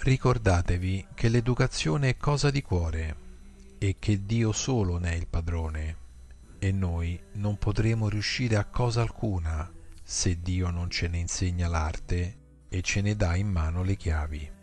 Ricordatevi che l'educazione è cosa di cuore e che Dio solo ne è il padrone e noi non potremo riuscire a cosa alcuna se Dio non ce ne insegna l'arte e ce ne dà in mano le chiavi.